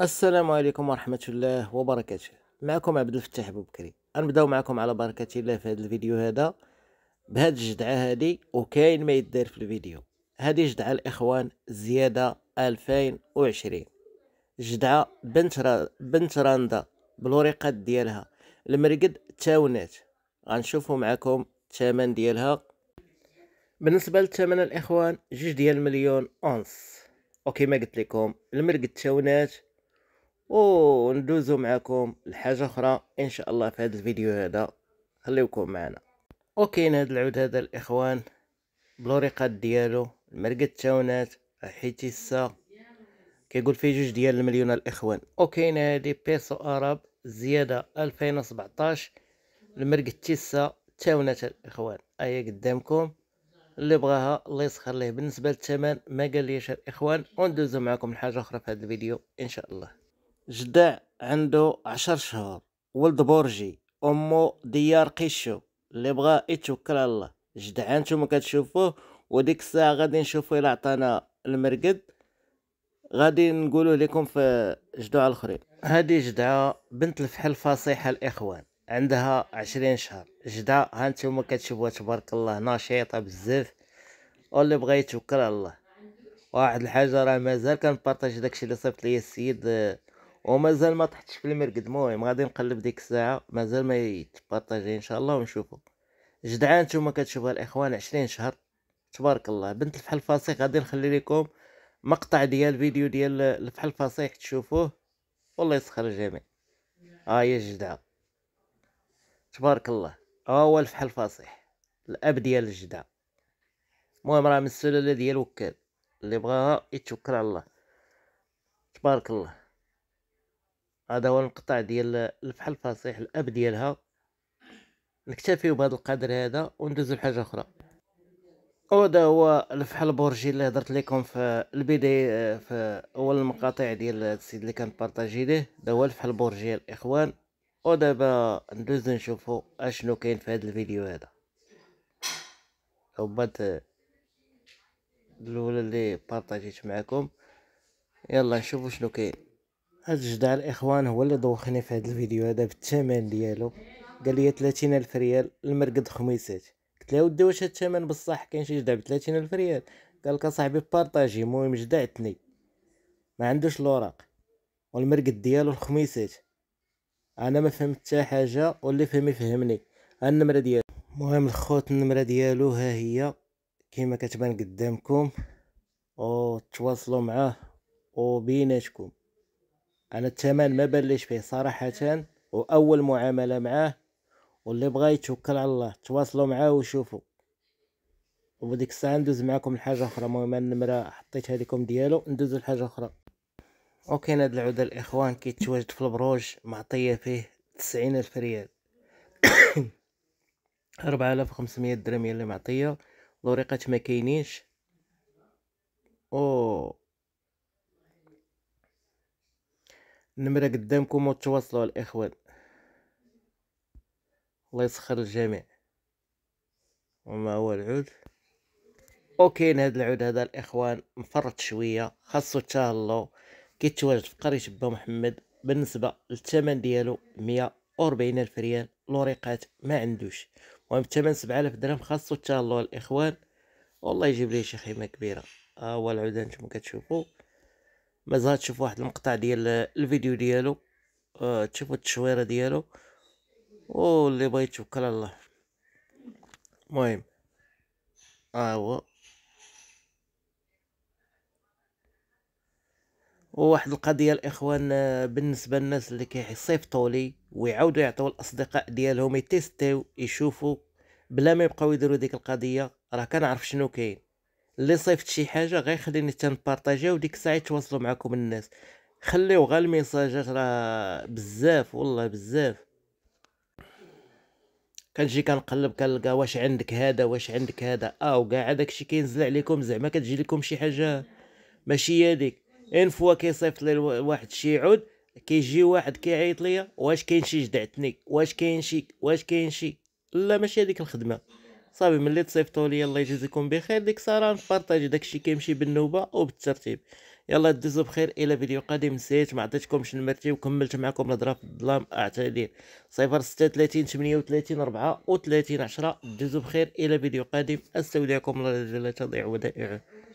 السلام عليكم ورحمة الله وبركاته معكم عبد الفتاح بوبكري غنبداو معكم على بركة الله في هذا الفيديو هذا بهاد الجدعة هادي وكاين ما يدار في الفيديو هادي جدعة الإخوان زيادة 2020 جدعة بنت را بنت راندا بالوريقات ديالها المرقد تاونات غنشوفو معكم الثمن ديالها بالنسبة للثمن الإخوان جوج ديال مليون أونس وكما قلت لكم المرقد تاونات وندوزو معكم لحاجه اخرى ان شاء الله في هذا الفيديو هذا خليوكم معنا اوكي هذا العود هذا الاخوان بلوريقات ديالو مرقة تاونات حيتي السا كيقول فيه جوج ديال المليون الاخوان اوكي هذه بيسو اراب زياده 2017 المرقة تيسا تاونات الاخوان ايا قدامكم اللي بغاها الله يسخر ليه بالنسبه للثمن ما قال ليش الاخوان وندوزو معكم لحاجه اخرى في هذا الفيديو ان شاء الله جدع عنده عشر شهور ولد بورجي امو ديار قشو اللي بغا يتوكل على الله جدع انتم كتشوفوه وديك الساعه غادي نشوفو الا عطانا المرقد غادي نقولو لكم في جدع الاخرين هادي جدعه بنت الفحل فصيحه الاخوان عندها عشرين شهر جدعه ها نتوما كتشوفوها تبارك الله نشيطه بزاف واللي بغا يتوكل على الله واحد الحاجه راه مازال كنبارطاج داكشي اللي صيفط ليا السيد ومازال ما طحتش في المرقد المهم غادي نقلب ديك الساعه مازال ما يتبارطاجي ان شاء الله ونشوفو جدعان نتوما كتشوفوا الاخوان عشرين شهر تبارك الله بنت الفحل الفصيح غادي نخلي لكم مقطع ديال فيديو ديال الفحل الفصيح تشوفوه والله يسخر الجميع ها آه يا الجدعه تبارك الله ها آه هو الفحل الفصيح الاب ديال الجدعه المهم راه من السلاله ديال وكال اللي بغاها يتوكل على الله تبارك الله هذا هو المقطع ديال الفحل الفصيح الاب ديالها نكتفيو بهذا القدر هذا وندوزو لحاجه اخرى وهذا هو الفحل بورجي اللي هضرت لكم في البدايه في اول المقاطع ديال السيد اللي كان بارطاجي ليه هذا هو الفحل البرجي الاخوان ودابا ندوزو نشوفو اشنو كاين في هذا الفيديو هذا هبط الاولى اللي بارطاجيت معكم يلا نشوفو شنو كاين هاد الجدع الاخوان هو اللي دوخني في هاد الفيديو هذا بالثمن ديالو قال لي 30 الف ريال المرقد خميسات قلت له ودي واش هاد الثمن بصح كاين شي جدع ب 30 الف ريال قال لك اصاحبي بارطاجي المهم جدعتني ما عندوش الوراق والمرقد ديالو الخميسات انا ما فهمت حتى حاجه واللي فهم يفهمني النمره ديالو المهم الخوت النمره ديالو ها هي كما كتبان قدامكم وتواصلوا معاه وبيناتكم انا الثمن ما بلش فيه صراحه واول معامله معاه واللي بغى يتوكل على الله تواصلوا معاه وشوفوا وبديك الساعه ندوز معاكم لحاجه اخرى المهم النمره حطيت هذيكم ديالو ندوزو لحاجه اخرى اوكي هاد العوده الاخوان كيتواجد في البروج معطيه فيه تسعين الف ريال ربعة الاف خمسمية درهم اللي معطيه لوريقات ما كاينينش او النمرة قدامكم وتواصلوا الاخوان الله يسخر الجميع وما هو العود اوكي هذا العود هذا الاخوان مفرط شويه خاصو كي كيتواجد في قريه با محمد بالنسبه للثمن ديالو مية وربعين الف ريال لوريقات ما عندوش المهم الثمن سبعة درهم خاصو الله الاخوان والله يجيب ليه شي خيمه كبيره ها آه، هو العود هانتوما كتشوفو مازال تشوف واحد المقطع ديال الفيديو ديالو آه، تشوفوا التشويره ديالو واللي بغى يتوكل على الله المهم ها آه هو وواحد القضيه الاخوان آه، بالنسبه للناس اللي كيصيفطوا لي ويعاودوا يعطوا الاصدقاء ديالهم يتيستيو يشوفوا بلا ما يبقاو يديروا ديك القضيه راه كنعرف شنو كاين اللي صيفط شي حاجه غير خليني تنبارطاجيها وديك الساعه يتواصلوا معكم الناس خليو غير الميساجات راه بزاف والله بزاف كنجي كنقلب كنلقى واش عندك هذا واش عندك هذا اه وكاع داكشي كينزل عليكم زعما كتجي لكم شي حاجه ماشي هي ديك ان فوا كيصيفط لي واحد شي عود كيجي واحد كيعيط ليا واش كاين شي جدعتني واش كاين شي واش كاين شي لا ماشي هذيك الخدمه صافي ملي تصيفطوا لي الله يجازيكم بخير ديك ساره نبارطاجي داكشي كيمشي بالنوبه وبالترتيب يلا دوزو بخير الى فيديو قادم نسيت ما عطيتكمش المرتي وكملت معكم الهضره في الظلام اعتذر 036 38 34 10 دوزو بخير الى فيديو قادم استودعكم الله لا تضيع ودائعه